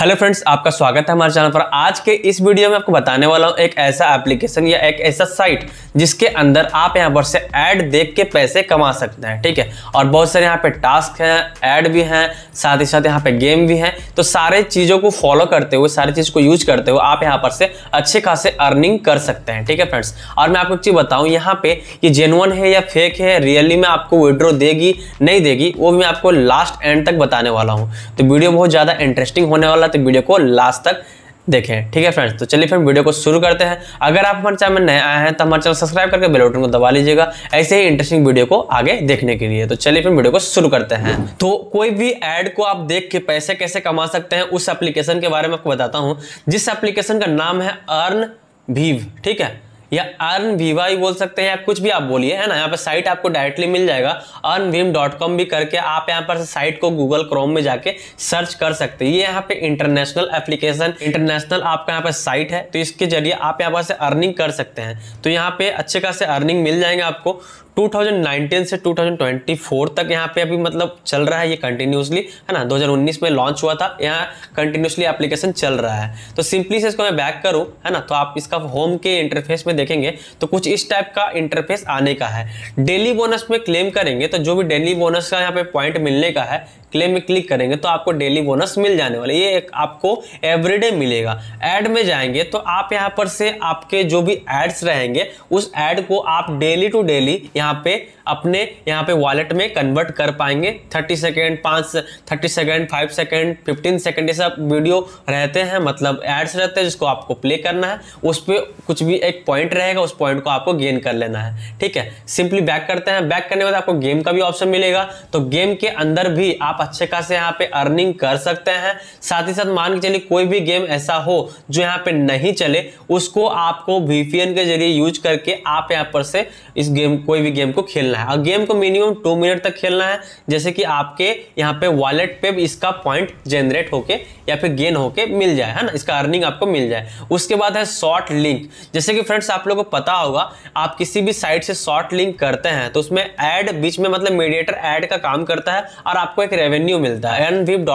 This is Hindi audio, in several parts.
हेलो फ्रेंड्स आपका स्वागत है हमारे चैनल पर आज के इस वीडियो में आपको बताने वाला हूँ एक ऐसा एप्लीकेशन या एक ऐसा साइट जिसके अंदर आप यहाँ पर से ऐड देख के पैसे कमा सकते हैं ठीक है और बहुत सारे यहाँ पे टास्क हैं ऐड भी हैं साथ ही साथ यहाँ पे गेम भी हैं तो सारे चीज़ों को फॉलो करते हुए सारी चीज़ को यूज करते हुए आप यहाँ पर से अच्छे खासे अर्निंग कर सकते हैं ठीक है फ्रेंड्स और मैं आपको एक चीज़ बताऊँ यहाँ पे ये जेनुअन है या फेक है रियली में आपको विड्रो देगी नहीं देगी वो मैं आपको लास्ट एंड तक बताने वाला हूँ तो वीडियो बहुत ज़्यादा इंटरेस्टिंग होने वाला वाला तो वीडियो को लास्ट तक देखें ठीक है फ्रेंड्स तो चलिए फ्रेंड वीडियो को शुरू करते हैं अगर आप हमारे चैनल में नए आए हैं तो हमारे चैनल सब्सक्राइब करके बेल बटन को दबा लीजिएगा ऐसे ही इंटरेस्टिंग वीडियो को आगे देखने के लिए तो चलिए फिर वीडियो को शुरू करते हैं तो कोई भी ऐड को आप देख के पैसे कैसे कमा सकते हैं उस एप्लीकेशन के बारे में आपको बताता हूँ जिस एप्लीकेशन का नाम है अर्न भीव ठीक है या अर्न वीवाई बोल सकते हैं या कुछ भी आप बोलिए है ना यहाँ पर साइट आपको डायरेक्टली मिल जाएगा अर्न वीम डॉट कॉम भी करके आप यहाँ पर साइट को गूगल क्रोम में जाके सर्च कर सकते हैं ये यहाँ पे इंटरनेशनल एप्लीकेशन इंटरनेशनल आपका यहाँ पर साइट है तो इसके जरिए आप यहाँ पर से अर्निंग कर सकते हैं तो यहाँ पे अच्छे खासे अर्निंग मिल जाएंगे आपको 2019 से 2024 तक यहाँ पे अभी मतलब चल रहा है ये कंटिन्यूसली है ना 2019 में लॉन्च हुआ था यहाँ कंटिन्यूसली एप्लीकेशन चल रहा है तो सिंपली से इसको मैं बैक करूँ है ना तो आप इसका होम के इंटरफेस में देखेंगे तो कुछ इस टाइप का इंटरफेस आने का है डेली बोनस में क्लेम करेंगे तो जो भी डेली बोनस का यहाँ पे पॉइंट मिलने का है क्लेम में क्लिक करेंगे तो आपको डेली बोनस मिल जाने वाला ये एक आपको एवरीडे मिलेगा ऐड में जाएंगे तो आप यहाँ पर से आपके जो भी एड्स रहेंगे उस एड को आप डेली टू डेली यहाँ पे अपने यहाँ पे वॉलेट में कन्वर्ट कर पाएंगे थर्टी सेकेंड पाँच thirty second five second fifteen second ये सब वीडियो रहते हैं मतलब एड्स रहते हैं जिसको आपको प्ले करना है उस पर कुछ भी एक पॉइंट रहेगा उस पॉइंट को आपको गेन कर लेना है ठीक है सिंपली बैक करते हैं बैक करने के बाद आपको गेम का भी ऑप्शन मिलेगा तो गेम के अंदर भी आप अच्छे खासे यहाँ पे अर्निंग कर सकते हैं साथ ही साथ मान के चलिए कोई भी गेम ऐसा हो जो यहाँ पे नहीं चले उसको आपको वीपीएन के जरिए यूज करके आप यहाँ पर से इस गेम कोई भी गेम को खेलना खेलना है और गेम को मिनिमम टू मिनट तक खेलना है जैसे कि आपके यहाँ पे वॉलेट पे इसका पॉइंट जनरेट होके या फिर गेन होके मिल जाए है ना इसका अर्निंग आपको मिल जाए उसके बाद है शॉर्ट लिंक जैसे कि फ्रेंड्स आप लोगों को पता होगा आप किसी भी साइट से शॉर्ट लिंक करते हैं तो उसमें एड बीच में मतलब मीडिएटर एड का काम करता है और आपको एक रेवेन्यू मिलता है एन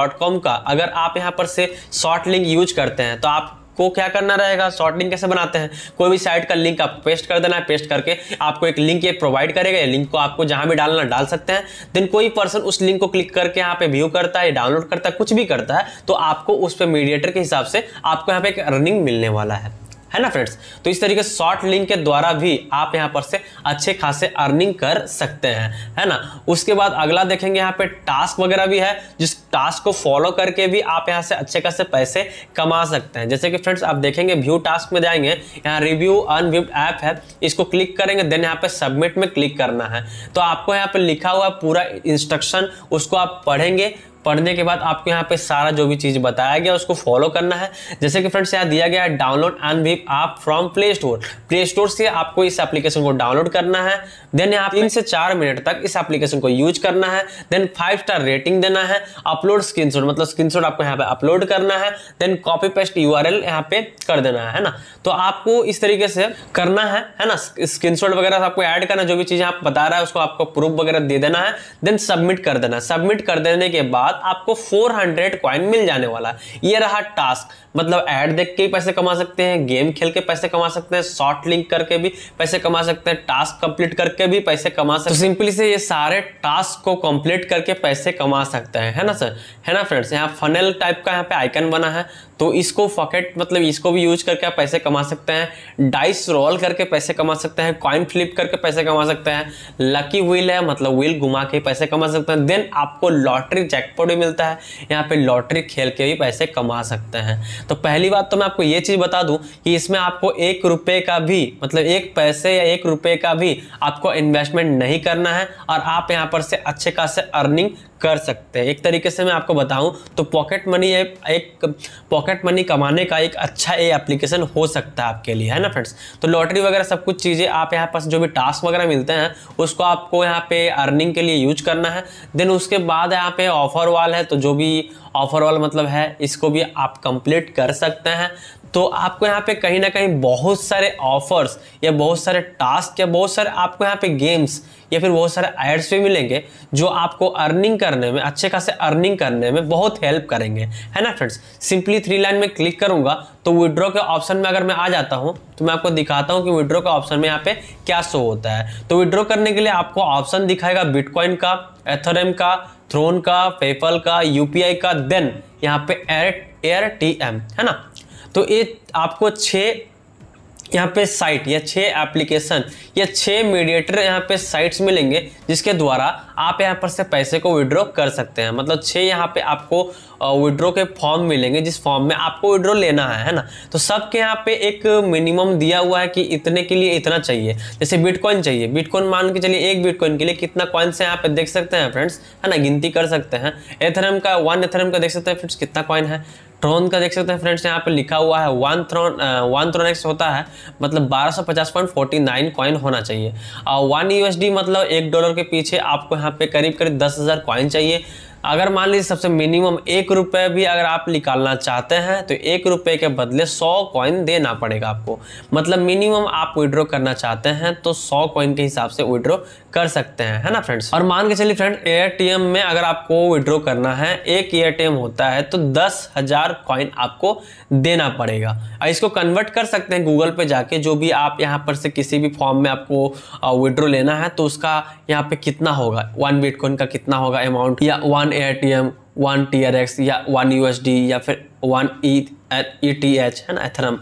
का अगर आप यहाँ पर से शॉर्ट लिंक यूज करते हैं तो आप आपको क्या करना रहेगा शॉर्ट लिंक कैसे बनाते हैं कोई भी साइट का लिंक आप पेस्ट कर देना है पेस्ट करके आपको एक लिंक ये प्रोवाइड करेगा लिंक को आपको जहाँ भी डालना डाल सकते हैं देन कोई पर्सन उस लिंक को क्लिक करके यहाँ पे व्यू करता है डाउनलोड करता है कुछ भी करता है तो आपको उस पर मीडिएटर के हिसाब से आपको यहाँ पे एक अर्निंग मिलने वाला है है ना फ्रेंड्स तो इस तरीके से शॉर्ट लिंक के द्वारा भी आप यहाँ पर से अच्छे खासे अर्निंग कर सकते हैं है ना उसके बाद अगला देखेंगे यहाँ पे टास्क वगैरह भी है जिस टास्क को फॉलो करके भी आप यहाँ से अच्छे खासे पैसे कमा सकते हैं जैसे कि फ्रेंड्स आप देखेंगे व्यू टास्क में जाएंगे यहाँ रिव्यू अनव्यूड ऐप है इसको क्लिक करेंगे देन यहाँ पे सबमिट में क्लिक करना है तो आपको यहाँ पे लिखा हुआ पूरा इंस्ट्रक्शन उसको आप पढ़ेंगे पढ़ने के बाद आपको यहाँ पे सारा जो भी चीज़ बताया गया उसको फॉलो करना है जैसे कि फ्रेंड्स यहाँ दिया गया है डाउनलोड एंड भी आप from play store play store से आपको इस एप्लीकेशन को डाउनलोड करना है देन यहाँ तीन से चार मिनट तक इस एप्लीकेशन को यूज करना है देन फाइव स्टार रेटिंग देना है अपलोड स्क्रीन मतलब स्क्रीन आपको यहाँ पे अपलोड करना है then copy paste you are यहाँ पे कर देना है, है ना तो आपको इस तरीके से करना है है ना स्क्रीन वगैरह आपको ऐड करना जो भी चीज़ आप बता रहा है उसको आपको प्रूफ वगैरह दे देना है देन सबमिट कर देना सबमिट कर देने के बाद बाद आपको 400 हंड्रेड क्वाइन मिल जाने वाला है ये रहा टास्क मतलब ऐड देख के ही पैसे कमा सकते हैं गेम खेल के पैसे कमा सकते हैं शॉर्ट लिंक करके भी पैसे कमा सकते हैं टास्क कंप्लीट करके भी पैसे कमा सकते तो हैं तो सिंपली से ये सारे टास्क को कंप्लीट करके पैसे कमा सकते हैं है ना सर है ना फ्रेंड्स यहाँ फनल टाइप का यहाँ पे आइकन बना है तो इसको फॉकेट मतलब इसको भी यूज करके आप पैसे कमा सकते हैं डाइस रोल करके पैसे कमा सकते हैं कॉइन फ्लिप करके पैसे कमा सकते हैं लकी व्हील है मतलब व्हील घुमा के पैसे कमा सकते हैं देन आपको लॉटरी जैक जैकपॉट भी मिलता है यहाँ पे लॉटरी खेल के भी पैसे कमा सकते हैं तो पहली बात तो मैं आपको ये चीज़ बता दूँ कि इसमें आपको एक रुपये का भी मतलब एक पैसे या एक रुपये का भी आपको इन्वेस्टमेंट नहीं करना है और आप यहाँ पर से अच्छे खासे अर्निंग कर सकते हैं एक तरीके से मैं आपको बताऊं तो पॉकेट मनी ऐप एक पॉकेट मनी कमाने का एक अच्छा ये एप्लीकेशन हो सकता है आपके लिए है ना फ्रेंड्स तो लॉटरी वगैरह सब कुछ चीज़ें आप यहाँ पास जो भी टास्क वगैरह मिलते हैं उसको आपको यहाँ पे अर्निंग के लिए यूज करना है देन उसके बाद यहाँ पे ऑफर वाल है तो जो भी ऑफरऑल मतलब है इसको भी आप कंप्लीट कर सकते हैं तो आपको यहाँ पे कहीं ना कहीं बहुत सारे ऑफर्स या बहुत सारे टास्क या बहुत सारे आपको यहाँ पे गेम्स या फिर बहुत सारे एड्स भी मिलेंगे जो आपको अर्निंग करने में अच्छे खासे अर्निंग करने में बहुत हेल्प करेंगे है ना फ्रेंड्स सिंपली थ्री लाइन में क्लिक करूँगा तो विड्रॉ के ऑप्शन में अगर मैं आ जाता हूँ तो मैं आपको दिखाता हूँ कि विड्रॉ के ऑप्शन में यहाँ पे क्या शो होता है तो विड्रॉ करने के लिए आपको ऑप्शन दिखाएगा बिटकॉइन का एथोरेम का थ्रोन का पेपल का यूपीआई का देन यहाँ पे एयर एयर टी एम है ना तो ये आपको छः यहाँ पे साइट या छः एप्लीकेशन या छः मीडिएटर यहाँ पे साइट्स मिलेंगे जिसके द्वारा आप यहाँ पर से पैसे को विड्रॉ कर सकते हैं मतलब छः यहाँ पे आपको विड्रॉ के फॉर्म मिलेंगे जिस फॉर्म में आपको विड्रॉ लेना है है ना तो सबके यहाँ पे एक मिनिमम दिया हुआ है कि इतने के लिए इतना चाहिए जैसे बिटकॉइन चाहिए बिटकॉइन मान के चलिए एक बिटकॉइन के लिए कितना कॉइन्स है यहाँ पे देख सकते हैं फ्रेंड्स है ना गिनती कर सकते हैं एथरम का वन एथरम का देख सकते हैं फ्रेंड्स कितना कॉइन है ट्रोन का देख सकते हैं फ्रेंड्स यहाँ पे लिखा हुआ है one Tron one Tron X होता है मतलब 1250.49 कॉइन होना चाहिए और वन यूएसडी मतलब एक डॉलर के पीछे आपको यहाँ पे करीब करीब दस हज़ार कॉइन चाहिए अगर मान लीजिए सबसे मिनिमम एक रुपये भी अगर आप निकालना चाहते हैं तो एक रुपये के बदले सौ कॉइन देना पड़ेगा आपको मतलब मिनिमम आप विड्रॉ करना चाहते हैं तो सौ कॉइन के हिसाब से विड्रॉ कर सकते हैं है ना फ्रेंड्स और मान के चलिए फ्रेंड एटीएम में अगर आपको विड्रॉ करना है एक एटीएम होता है तो दस हजार कॉइन आपको देना पड़ेगा इसको कन्वर्ट कर सकते हैं गूगल पे जाके जो भी आप यहाँ पर से किसी भी फॉर्म में आपको विड्रॉ लेना है तो उसका यहाँ पे कितना होगा वन बिटकॉइन का कितना होगा अमाउंट या one M one T R X या वन यू एस डी या फिर वन ई टी एच है ना एथरम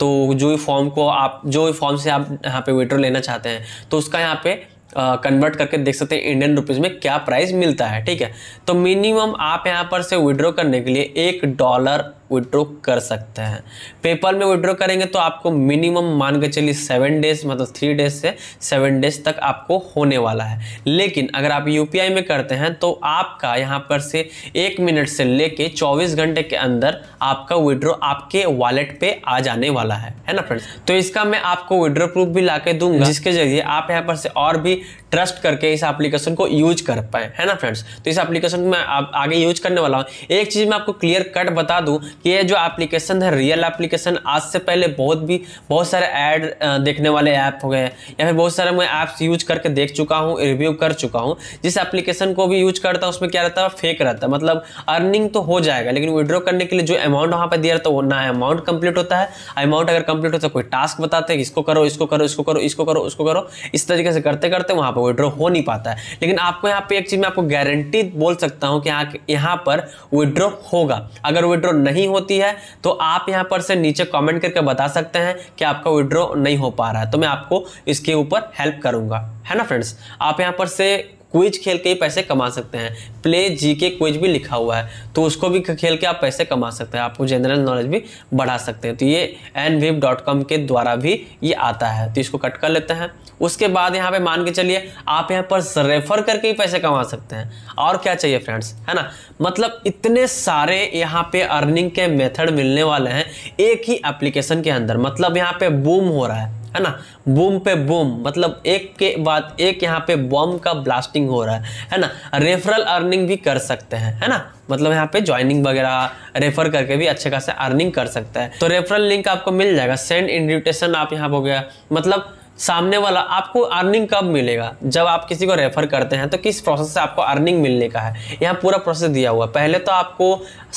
तो जो भी फॉर्म को आप जो फॉर्म से आप यहाँ पे विड्रो लेना चाहते हैं तो उसका यहाँ पे कन्वर्ट करके देख सकते हैं इंडियन रुपीज़ में क्या प्राइस मिलता है ठीक है तो मिनिमम आप यहाँ पर से विड्रॉ करने के लिए एक डॉलर विड्रॉ कर सकते हैं पेपल में विड्रॉ करेंगे तो आपको मिनिमम मान के चलिए सेवन डेज मतलब थ्री डेज से सेवन डेज तक आपको होने वाला है लेकिन अगर आप यू में करते हैं तो आपका यहाँ पर से एक मिनट से लेके 24 घंटे के अंदर आपका विड्रॉ आपके वॉलेट पे आ जाने वाला है है ना फ्रेंड्स तो इसका मैं आपको विड्रॉ प्रूफ भी ला के दूंगा जिसके जरिए आप यहाँ पर से और भी ट्रस्ट करके इस एप्लीकेशन को यूज कर पाए है ना फ्रेंड्स तो इस एप्लीकेशन में आप आगे यूज करने वाला हूँ एक चीज़ मैं आपको क्लियर कट बता दूँ ये जो एप्लीकेशन है रियल एप्लीकेशन आज से पहले बहुत भी बहुत सारे ऐड देखने वाले ऐप हो गए हैं या फिर बहुत सारे मैं ऐप्स यूज करके देख चुका हूँ रिव्यू कर चुका हूँ जिस एप्लीकेशन को भी यूज करता हूँ उसमें क्या रहता है फेक रहता है मतलब अर्निंग तो हो जाएगा लेकिन विड्रॉ करने के लिए जो अमाउंट वहाँ पर दिया रहता है वो ना अमाउंट कंप्लीट होता है अमाउंट अगर कंप्लीट होता है कोई टास्क बताते हैं इसको करो इसको करो इसको करो इसको करो उसको करो इस तरीके से करते करते वहाँ पर विड्रॉ हो नहीं पाता है लेकिन आपको यहाँ पे एक चीज़ मैं आपको गारंटी बोल सकता हूँ कि यहाँ यहाँ पर विड्रॉ होगा अगर विड्रॉ नहीं नहीं होती है तो आप यहाँ पर से नीचे कमेंट करके बता सकते हैं कि आपका विड्रॉ नहीं हो पा रहा है तो मैं आपको इसके ऊपर हेल्प करूँगा है ना फ्रेंड्स आप यहाँ पर से क्विज खेल के ही पैसे कमा सकते हैं प्ले जी के क्विज भी लिखा हुआ है तो उसको भी खेल के आप पैसे कमा सकते हैं आपको जनरल नॉलेज भी बढ़ा सकते हैं तो ये एन के द्वारा भी ये आता है तो इसको कट कर लेते हैं उसके बाद यहाँ पे मान के चलिए आप यहाँ पर रेफर करके ही पैसे कमा सकते हैं और क्या चाहिए फ्रेंड्स है ना मतलब इतने सारे यहाँ पे अर्निंग के मेथड मिलने वाले हैं एक ही एप्लीकेशन के अंदर मतलब यहाँ पे बूम हो रहा है है ना बूम पे बूम मतलब एक के बाद एक यहाँ पे बम का ब्लास्टिंग हो रहा है है ना रेफरल अर्निंग भी कर सकते हैं है ना मतलब यहाँ पे ज्वाइनिंग वगैरह रेफर करके भी अच्छे खासे अर्निंग कर सकते हैं तो रेफरल लिंक आपको मिल जाएगा सेंड इन्विटेशन आप यहाँ हो गया मतलब सामने वाला आपको अर्निंग कब मिलेगा जब आप किसी को रेफर करते हैं तो किस प्रोसेस से आपको अर्निंग मिलने का है यहाँ पूरा प्रोसेस दिया हुआ है पहले तो आपको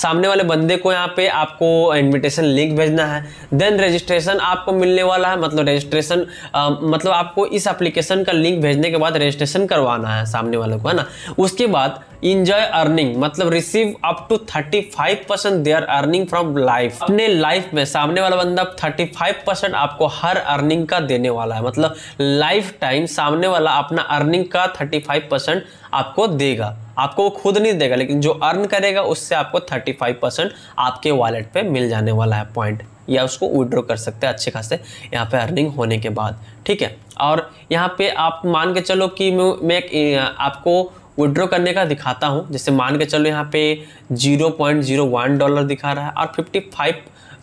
सामने वाले बंदे को यहाँ पे आपको इन्विटेशन लिंक भेजना है देन रजिस्ट्रेशन आपको मिलने वाला है मतलब रजिस्ट्रेशन मतलब आपको इस एप्लीकेशन का लिंक भेजने के बाद रजिस्ट्रेशन करवाना है सामने वाले को है ना उसके बाद इंजॉय अर्निंग मतलब receive up to 35 percent their earning from life अपने लाइफ में सामने वाला बंदा 35 परसेंट आपको हर अर्निंग का देने वाला है मतलब लाइफ टाइम सामने वाला अपना अर्निंग का 35 परसेंट आपको देगा आपको वो खुद नहीं देगा लेकिन जो अर्न करेगा उससे आपको 35 परसेंट आपके वॉलेट पे मिल जाने वाला है पॉइंट या उसको विड्रो कर सकते हैं अच्छे खासे यहाँ पे अर्निंग होने के बाद ठीक है और यहाँ पे आप मान के चलो कि मैं एक आपको विड्रॉ करने का दिखाता हूँ जैसे मान के चलो यहाँ पे 0.01 डॉलर दिखा रहा है और 55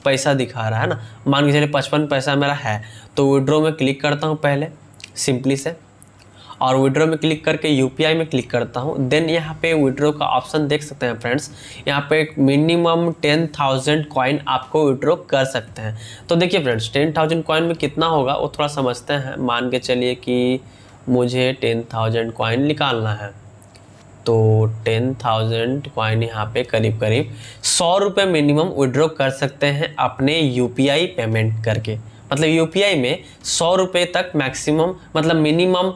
पैसा दिखा रहा है ना मान के चलिए पचपन पैसा मेरा है तो विड्रो में क्लिक करता हूँ पहले सिंपली से और विड्रो में क्लिक करके यू में क्लिक करता हूँ देन यहाँ पे विड्रो का ऑप्शन देख सकते हैं फ्रेंड्स यहाँ पे मिनिमम टेन थाउजेंड कॉइन आपको विड्रो कर सकते हैं तो देखिए फ्रेंड्स टेन थाउजेंड कॉइन में कितना होगा वो थोड़ा समझते हैं मान के चलिए कि मुझे टेन थाउजेंड कॉइन निकालना है तो टेन थाउजेंड कॉइन यहाँ पे करीब करीब सौ रुपये मिनिमम विड्रॉ कर सकते हैं अपने यू पेमेंट करके मतलब यू में सौ रुपये तक मैक्सिमम मतलब मिनिमम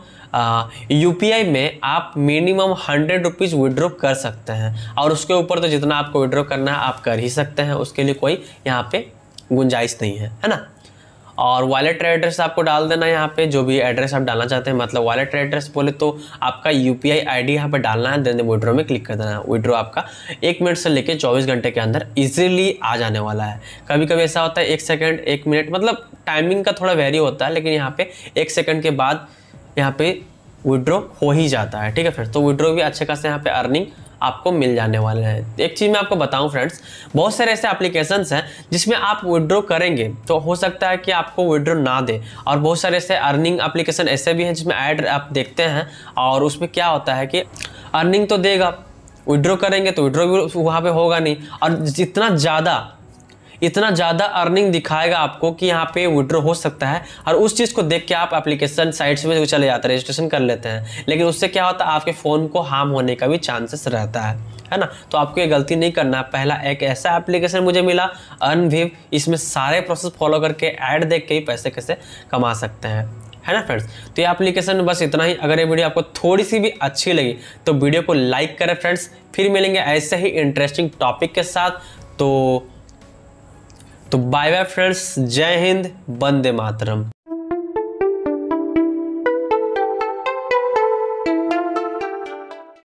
यू में आप मिनिमम हंड्रेड रुपीज़ विड्रॉ कर सकते हैं और उसके ऊपर तो जितना आपको विड्रॉ करना है आप कर ही सकते हैं उसके लिए कोई यहाँ पे गुंजाइश नहीं है है ना और वॉलेट एड्रेस आपको डाल देना यहाँ पे जो भी एड्रेस आप डालना चाहते हैं मतलब वॉलेट एड्रेस बोले तो आपका U P I I D यहाँ पर डालना है देन विड्रो में क्लिक कर देना है विड्रो आपका एक मिनट से लेकर चौबीस घंटे के अंदर ईजिली आ जाने वाला है कभी कभी ऐसा होता है एक सेकेंड एक मिनट मतलब टाइमिंग का थोड़ा वेरी होता है लेकिन यहाँ पर एक सेकेंड के बाद यहाँ पर विड्रो हो ही जाता है ठीक है फिर तो विड्रो भी अच्छे खासे यहाँ पर अर्निंग आपको मिल जाने वाले हैं एक चीज़ मैं आपको बताऊं फ्रेंड्स बहुत सारे ऐसे एप्लीकेशंस हैं जिसमें आप विड्रॉ करेंगे तो हो सकता है कि आपको विड्रॉ ना दे और बहुत सारे ऐसे अर्निंग एप्लीकेशन ऐसे भी हैं जिसमें ऐड आप देखते हैं और उसमें क्या होता है कि अर्निंग तो देगा विड्रॉ करेंगे तो विड्रॉ भी वहाँ पर होगा नहीं और जितना ज़्यादा इतना ज़्यादा अर्निंग दिखाएगा आपको कि यहाँ पे विड्रो हो सकता है और उस चीज़ को देख के आप एप्लीकेशन साइट्स में चले जाते हैं रजिस्ट्रेशन कर लेते हैं लेकिन उससे क्या होता है आपके फ़ोन को हार्म होने का भी चांसेस रहता है है ना तो आपको ये गलती नहीं करना पहला एक ऐसा एप्लीकेशन मुझे मिला अनविव इसमें सारे प्रोसेस फॉलो करके ऐड देख के ही पैसे कैसे कमा सकते हैं है ना फ्रेंड्स तो ये एप्लीकेशन बस इतना ही अगर ये वीडियो आपको थोड़ी सी भी अच्छी लगी तो वीडियो को लाइक करें फ्रेंड्स फिर मिलेंगे ऐसे ही इंटरेस्टिंग टॉपिक के साथ तो तो बाय बाय फ्रेंड्स जय हिंद वंदे मातरम